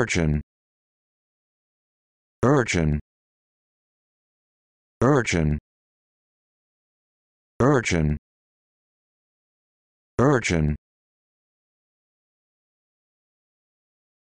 Virgin. Virgin. Virgin. Virgin. urchin